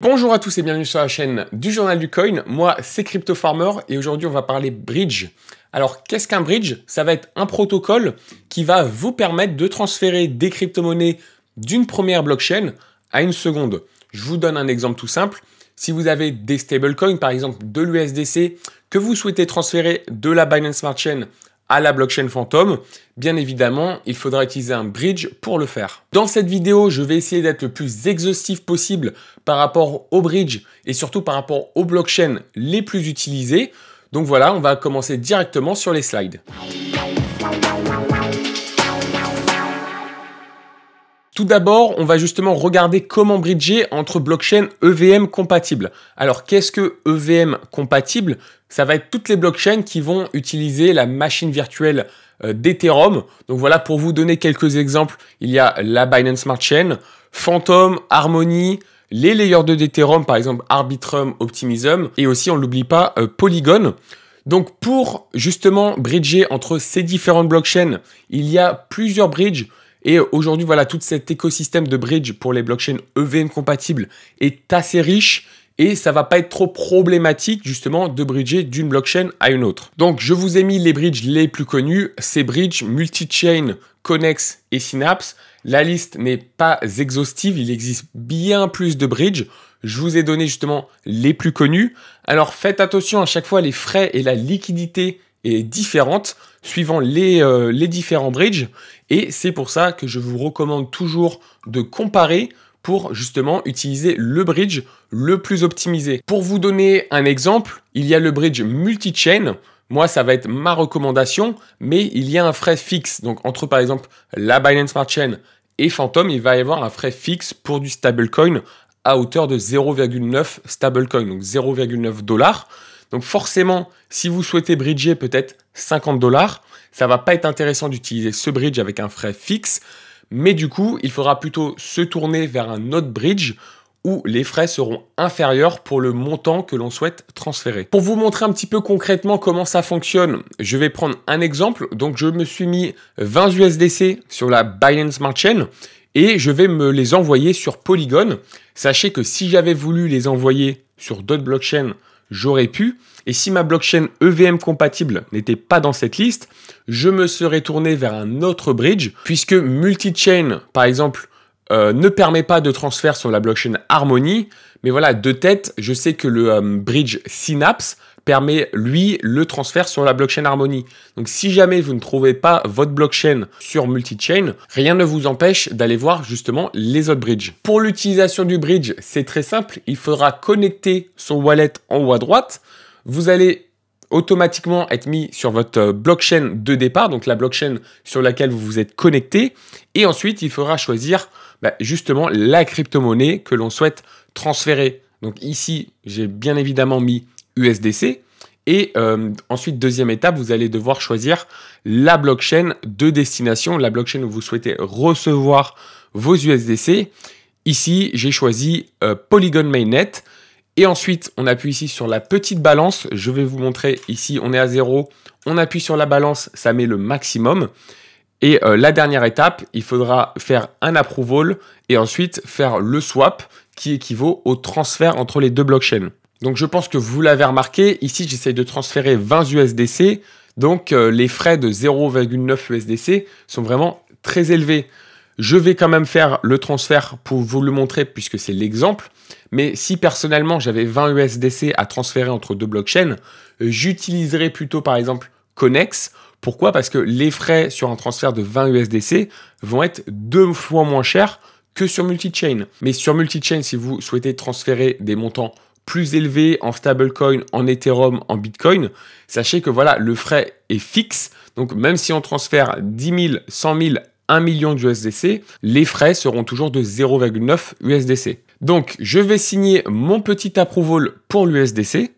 Bonjour à tous et bienvenue sur la chaîne du Journal du Coin. Moi, c'est Crypto Farmer et aujourd'hui, on va parler bridge. Alors, qu'est-ce qu'un bridge Ça va être un protocole qui va vous permettre de transférer des crypto-monnaies d'une première blockchain à une seconde. Je vous donne un exemple tout simple. Si vous avez des stablecoins, par exemple de l'USDC, que vous souhaitez transférer de la Binance Smart Chain à la blockchain fantôme, bien évidemment, il faudra utiliser un bridge pour le faire. Dans cette vidéo, je vais essayer d'être le plus exhaustif possible par rapport au bridge et surtout par rapport aux blockchains les plus utilisées. Donc voilà, on va commencer directement sur les slides. Tout d'abord, on va justement regarder comment bridger entre blockchains EVM compatibles. Alors, qu'est-ce que EVM compatible Ça va être toutes les blockchains qui vont utiliser la machine virtuelle euh, d'Ethereum. Donc voilà, pour vous donner quelques exemples, il y a la Binance Smart Chain, Phantom, Harmony, les layers de d'Ethereum, par exemple Arbitrum, Optimism, et aussi, on ne l'oublie pas, euh, Polygon. Donc pour justement bridger entre ces différentes blockchains, il y a plusieurs bridges et aujourd'hui, voilà, tout cet écosystème de bridge pour les blockchains EVM compatibles est assez riche et ça va pas être trop problématique justement de bridger d'une blockchain à une autre. Donc je vous ai mis les bridges les plus connus, ces bridges multi-chain, Connex et Synapse. La liste n'est pas exhaustive, il existe bien plus de bridges. Je vous ai donné justement les plus connus. Alors faites attention à chaque fois les frais et la liquidité est différente suivant euh, les, différents bridges. Et c'est pour ça que je vous recommande toujours de comparer pour justement utiliser le bridge le plus optimisé. Pour vous donner un exemple, il y a le bridge multi-chain. Moi, ça va être ma recommandation, mais il y a un frais fixe. Donc, entre par exemple la Binance Smart Chain et Phantom, il va y avoir un frais fixe pour du stablecoin à hauteur de 0,9 stablecoin, donc 0,9 dollars. Donc forcément, si vous souhaitez bridger peut-être 50 dollars, ça va pas être intéressant d'utiliser ce bridge avec un frais fixe, mais du coup, il faudra plutôt se tourner vers un autre bridge où les frais seront inférieurs pour le montant que l'on souhaite transférer. Pour vous montrer un petit peu concrètement comment ça fonctionne, je vais prendre un exemple. Donc je me suis mis 20 USDC sur la Binance Smart Chain et je vais me les envoyer sur Polygon. Sachez que si j'avais voulu les envoyer sur d'autres blockchains, j'aurais pu, et si ma blockchain EVM compatible n'était pas dans cette liste, je me serais tourné vers un autre bridge, puisque multi-chain, par exemple, euh, ne permet pas de transfert sur la blockchain Harmony, mais voilà, de tête, je sais que le euh, bridge Synapse permet, lui, le transfert sur la blockchain Harmony. Donc si jamais vous ne trouvez pas votre blockchain sur MultiChain, rien ne vous empêche d'aller voir justement les autres bridges. Pour l'utilisation du bridge, c'est très simple. Il faudra connecter son wallet en haut à droite. Vous allez automatiquement être mis sur votre euh, blockchain de départ, donc la blockchain sur laquelle vous vous êtes connecté. Et ensuite, il faudra choisir bah, justement la crypto-monnaie que l'on souhaite transférer. Donc ici, j'ai bien évidemment mis USDC. Et euh, ensuite, deuxième étape, vous allez devoir choisir la blockchain de destination, la blockchain où vous souhaitez recevoir vos USDC. Ici, j'ai choisi euh, Polygon Mainnet. Et ensuite, on appuie ici sur la petite balance. Je vais vous montrer ici, on est à zéro, On appuie sur la balance, ça met le maximum. Et euh, la dernière étape, il faudra faire un approval et ensuite faire le swap qui équivaut au transfert entre les deux blockchains. Donc je pense que vous l'avez remarqué, ici j'essaye de transférer 20 USDC, donc euh, les frais de 0,9 USDC sont vraiment très élevés. Je vais quand même faire le transfert pour vous le montrer puisque c'est l'exemple, mais si personnellement j'avais 20 USDC à transférer entre deux blockchains, j'utiliserais plutôt par exemple Connex. Pourquoi Parce que les frais sur un transfert de 20 USDC vont être deux fois moins chers que sur MultiChain. Mais sur MultiChain, si vous souhaitez transférer des montants plus élevé en stablecoin, en Ethereum, en Bitcoin, sachez que voilà, le frais est fixe. Donc même si on transfère 10 000, 100 000, 1 million d'USDC, les frais seront toujours de 0,9 USDC. Donc je vais signer mon petit approval pour l'USDC.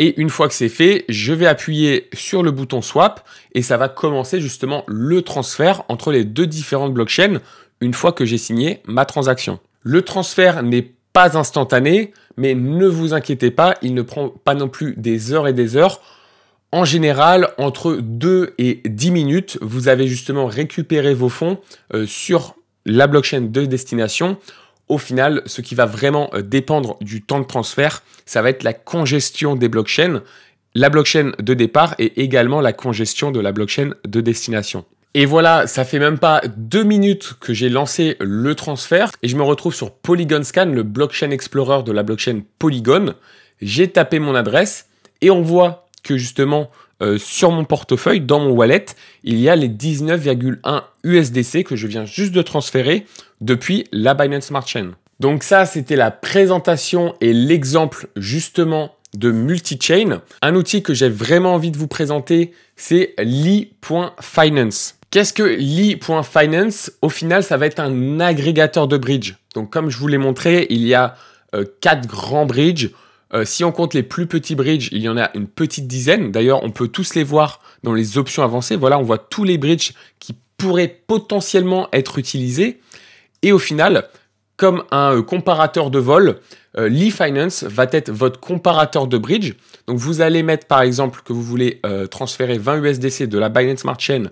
Et une fois que c'est fait, je vais appuyer sur le bouton swap et ça va commencer justement le transfert entre les deux différentes blockchains une fois que j'ai signé ma transaction. Le transfert n'est pas pas instantané, mais ne vous inquiétez pas, il ne prend pas non plus des heures et des heures. En général, entre 2 et 10 minutes, vous avez justement récupéré vos fonds euh, sur la blockchain de destination. Au final, ce qui va vraiment euh, dépendre du temps de transfert, ça va être la congestion des blockchains, la blockchain de départ et également la congestion de la blockchain de destination. Et voilà, ça fait même pas deux minutes que j'ai lancé le transfert et je me retrouve sur Polygon Scan, le blockchain explorer de la blockchain Polygon. J'ai tapé mon adresse et on voit que justement euh, sur mon portefeuille, dans mon wallet, il y a les 19,1 USDC que je viens juste de transférer depuis la Binance Smart Chain. Donc ça, c'était la présentation et l'exemple justement de multi-chain. Un outil que j'ai vraiment envie de vous présenter, c'est li.finance. Qu'est-ce que l'e.finance Au final, ça va être un agrégateur de bridge. Donc, comme je vous l'ai montré, il y a euh, quatre grands bridges. Euh, si on compte les plus petits bridges, il y en a une petite dizaine. D'ailleurs, on peut tous les voir dans les options avancées. Voilà, on voit tous les bridges qui pourraient potentiellement être utilisés. Et au final, comme un euh, comparateur de vol, l'e.finance finance va être votre comparateur de bridge. Donc vous allez mettre par exemple que vous voulez transférer 20 USDC de la Binance Smart Chain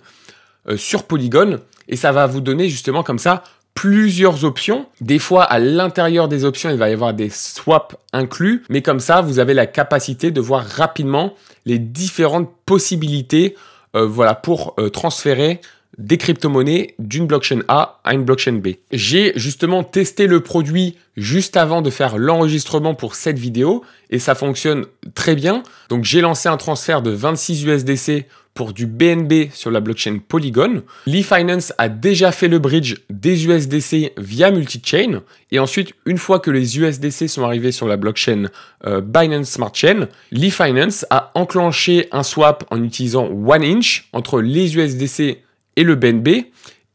euh, sur Polygon et ça va vous donner justement comme ça plusieurs options. Des fois, à l'intérieur des options, il va y avoir des swaps inclus, mais comme ça, vous avez la capacité de voir rapidement les différentes possibilités euh, voilà, pour euh, transférer des crypto-monnaies d'une blockchain A à une blockchain B. J'ai justement testé le produit juste avant de faire l'enregistrement pour cette vidéo et ça fonctionne très bien. Donc j'ai lancé un transfert de 26 USDC pour du BNB sur la blockchain Polygon. LeFinance a déjà fait le bridge des USDC via Multichain. Et ensuite, une fois que les USDC sont arrivés sur la blockchain euh, Binance Smart Chain, finance a enclenché un swap en utilisant 1inch entre les USDC et le BNB.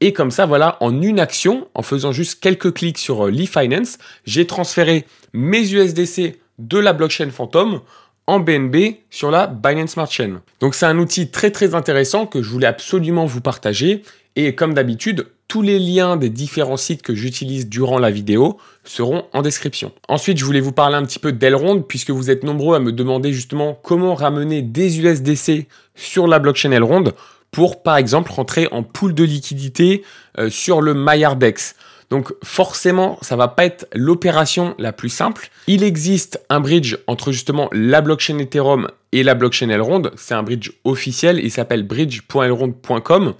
Et comme ça, voilà, en une action, en faisant juste quelques clics sur euh, finance j'ai transféré mes USDC de la blockchain Phantom en BNB sur la Binance Smart Chain. Donc c'est un outil très très intéressant que je voulais absolument vous partager et comme d'habitude, tous les liens des différents sites que j'utilise durant la vidéo seront en description. Ensuite, je voulais vous parler un petit peu d'Elrond puisque vous êtes nombreux à me demander justement comment ramener des USDC sur la blockchain Elrond pour par exemple rentrer en pool de liquidité euh, sur le Myardex. Donc forcément, ça va pas être l'opération la plus simple. Il existe un bridge entre justement la blockchain Ethereum et la blockchain Elrond. C'est un bridge officiel, il s'appelle bridge.elrond.com.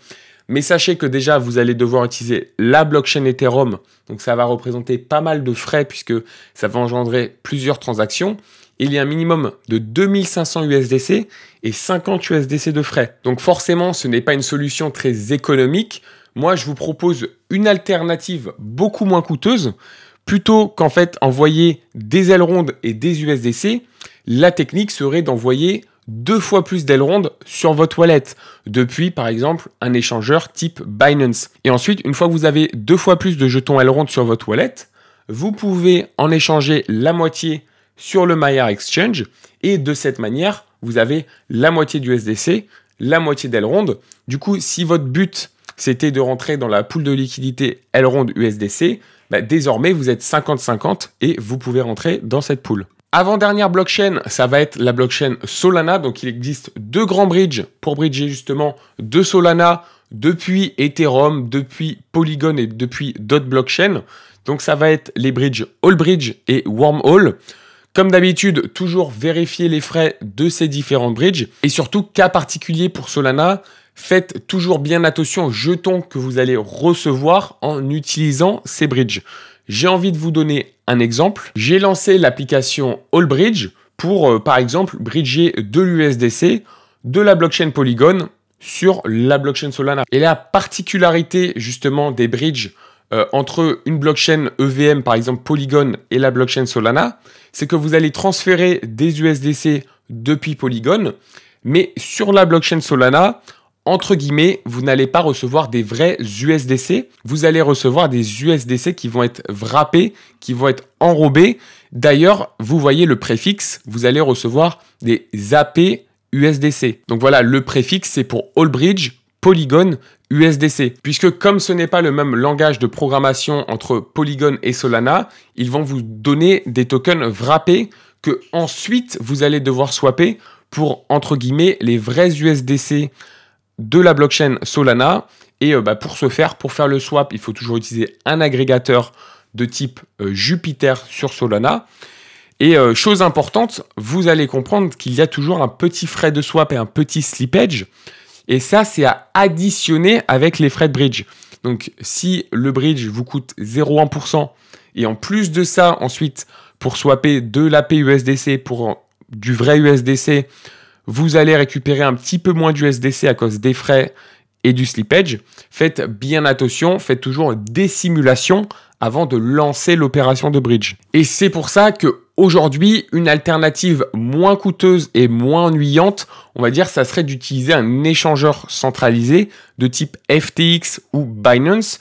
Mais sachez que déjà, vous allez devoir utiliser la blockchain Ethereum. Donc ça va représenter pas mal de frais puisque ça va engendrer plusieurs transactions. Il y a un minimum de 2500 USDC et 50 USDC de frais. Donc forcément, ce n'est pas une solution très économique. Moi, je vous propose une alternative beaucoup moins coûteuse. Plutôt qu'en fait envoyer des ailes rondes et des USDC, la technique serait d'envoyer deux fois plus d'ailes rondes sur votre wallet depuis par exemple un échangeur type Binance. Et ensuite, une fois que vous avez deux fois plus de jetons ailes rondes sur votre wallet, vous pouvez en échanger la moitié sur le Maya Exchange et de cette manière, vous avez la moitié d'USDC, la moitié d'ailes Du coup, si votre but c'était de rentrer dans la poule de liquidité Elrond USDC, bah, désormais vous êtes 50-50 et vous pouvez rentrer dans cette poule. Avant-dernière blockchain, ça va être la blockchain Solana. Donc il existe deux grands bridges pour bridger justement de Solana depuis Ethereum, depuis Polygon et depuis d'autres blockchains. Donc ça va être les bridges Allbridge et Wormhole. Comme d'habitude, toujours vérifier les frais de ces différents bridges et surtout cas particulier pour Solana, faites toujours bien attention aux jetons que vous allez recevoir en utilisant ces bridges. J'ai envie de vous donner un exemple. J'ai lancé l'application AllBridge pour, euh, par exemple, bridger de l'USDC, de la blockchain Polygon sur la blockchain Solana. Et la particularité justement des bridges euh, entre une blockchain EVM, par exemple Polygon, et la blockchain Solana, c'est que vous allez transférer des USDC depuis Polygon, mais sur la blockchain Solana, entre guillemets, vous n'allez pas recevoir des vrais USDC, vous allez recevoir des USDC qui vont être wrappés, qui vont être enrobés. D'ailleurs, vous voyez le préfixe, vous allez recevoir des AP USDC. Donc voilà, le préfixe c'est pour All Bridge, Polygon, USDC. Puisque comme ce n'est pas le même langage de programmation entre Polygon et Solana, ils vont vous donner des tokens wrappés que ensuite vous allez devoir swapper pour entre guillemets les vrais USDC de la blockchain Solana. Et euh, bah, pour ce faire, pour faire le swap, il faut toujours utiliser un agrégateur de type euh, Jupiter sur Solana. Et euh, chose importante, vous allez comprendre qu'il y a toujours un petit frais de swap et un petit slippage. Et ça, c'est à additionner avec les frais de bridge. Donc si le bridge vous coûte 0,1%, et en plus de ça, ensuite, pour swapper de l'AP USDC pour du vrai USDC, vous allez récupérer un petit peu moins du SDC à cause des frais et du slippage. Faites bien attention, faites toujours des simulations avant de lancer l'opération de bridge. Et c'est pour ça que aujourd'hui, une alternative moins coûteuse et moins ennuyante, on va dire, ça serait d'utiliser un échangeur centralisé de type FTX ou Binance,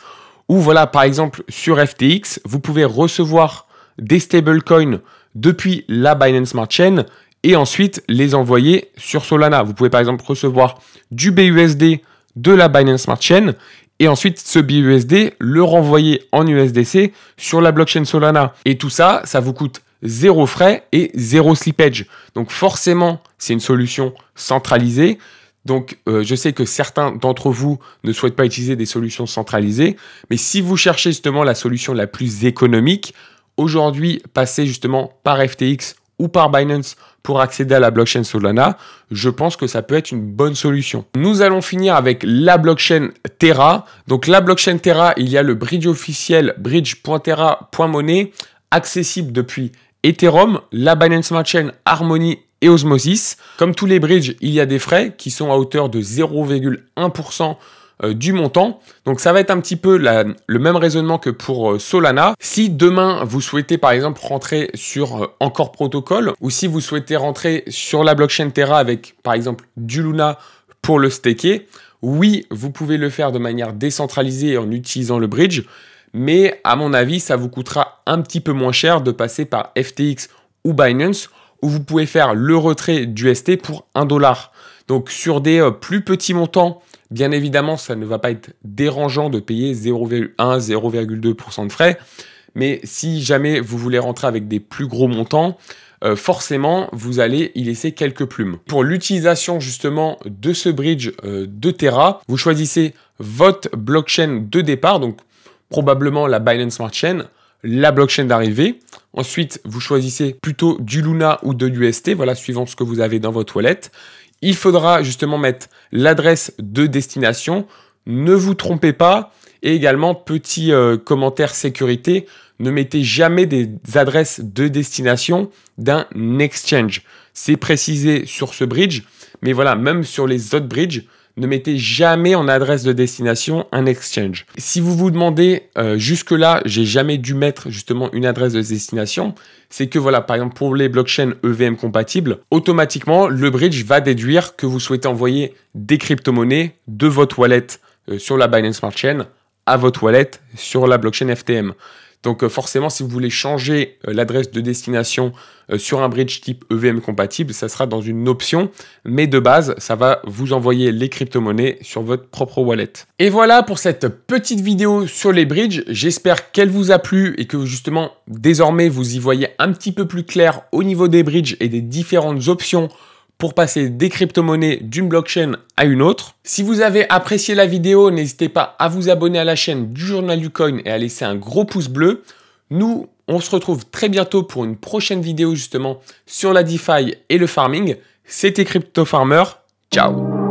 Ou voilà, par exemple, sur FTX, vous pouvez recevoir des stablecoins depuis la Binance Smart Chain et ensuite les envoyer sur Solana. Vous pouvez par exemple recevoir du BUSD de la Binance Smart Chain et ensuite ce BUSD le renvoyer en USDC sur la blockchain Solana. Et tout ça, ça vous coûte zéro frais et zéro slippage. Donc forcément, c'est une solution centralisée. Donc euh, je sais que certains d'entre vous ne souhaitent pas utiliser des solutions centralisées, mais si vous cherchez justement la solution la plus économique, aujourd'hui passer justement par FTX ou par Binance pour accéder à la blockchain Solana, je pense que ça peut être une bonne solution. Nous allons finir avec la blockchain Terra. Donc la blockchain Terra, il y a le bridge officiel bridge.terra.money accessible depuis Ethereum, la Binance Smart Chain Harmony et Osmosis. Comme tous les bridges, il y a des frais qui sont à hauteur de 0,1% euh, du montant. Donc ça va être un petit peu le même raisonnement que pour euh, Solana. Si demain vous souhaitez par exemple rentrer sur euh, encore Protocol ou si vous souhaitez rentrer sur la blockchain Terra avec par exemple du Luna pour le staker, oui, vous pouvez le faire de manière décentralisée en utilisant le bridge, mais à mon avis, ça vous coûtera un petit peu moins cher de passer par FTX ou Binance où vous pouvez faire le retrait du ST pour 1 dollar. Donc sur des plus petits montants Bien évidemment, ça ne va pas être dérangeant de payer 0,1-0,2% de frais, mais si jamais vous voulez rentrer avec des plus gros montants, euh, forcément, vous allez y laisser quelques plumes. Pour l'utilisation justement de ce bridge euh, de Terra, vous choisissez votre blockchain de départ, donc probablement la Binance Smart Chain, la blockchain d'arrivée. Ensuite, vous choisissez plutôt du Luna ou de l'UST, voilà, suivant ce que vous avez dans votre wallet il faudra justement mettre l'adresse de destination. Ne vous trompez pas. Et également, petit euh, commentaire sécurité, ne mettez jamais des adresses de destination d'un exchange. C'est précisé sur ce bridge, mais voilà, même sur les autres bridges, ne mettez jamais en adresse de destination un exchange. Si vous vous demandez euh, jusque-là, j'ai jamais dû mettre justement une adresse de destination, c'est que voilà, par exemple pour les blockchains EVM compatibles, automatiquement le bridge va déduire que vous souhaitez envoyer des crypto-monnaies de votre wallet euh, sur la Binance Smart Chain à votre wallet sur la blockchain FTM. Donc euh, forcément, si vous voulez changer euh, l'adresse de destination euh, sur un bridge type EVM compatible, ça sera dans une option, mais de base, ça va vous envoyer les crypto-monnaies sur votre propre wallet. Et voilà pour cette petite vidéo sur les bridges. J'espère qu'elle vous a plu et que justement, désormais, vous y voyez un petit peu plus clair au niveau des bridges et des différentes options pour passer des crypto-monnaies d'une blockchain à une autre. Si vous avez apprécié la vidéo, n'hésitez pas à vous abonner à la chaîne du Journal du Coin et à laisser un gros pouce bleu. Nous, on se retrouve très bientôt pour une prochaine vidéo justement sur la DeFi et le farming. C'était Crypto Farmer. Ciao